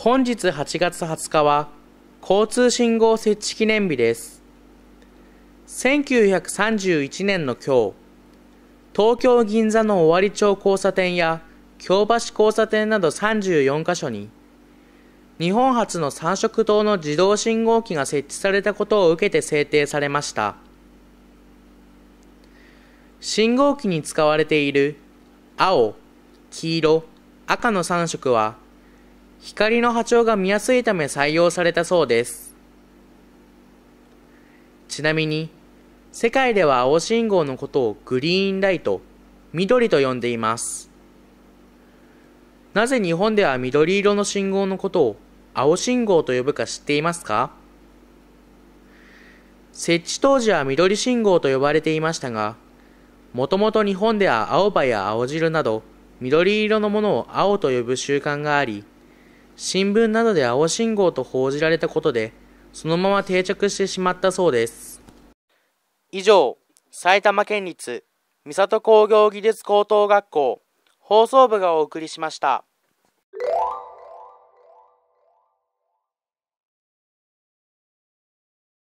本日8月20日は交通信号設置記念日です。1931年の今日、東京銀座の尾張町交差点や京橋交差点など34カ所に、日本初の三色灯の自動信号機が設置されたことを受けて制定されました。信号機に使われている青、黄色、赤の3色は、光の波長が見やすいため採用されたそうです。ちなみに、世界では青信号のことをグリーンライト、緑と呼んでいます。なぜ日本では緑色の信号のことを青信号と呼ぶか知っていますか設置当時は緑信号と呼ばれていましたが、もともと日本では青葉や青汁など緑色のものを青と呼ぶ習慣があり、新聞などで青信号と報じられたことで、そのまま定着してしまったそうです。以上、埼玉県立三郷工業技術高等学校放送部がお送りしました。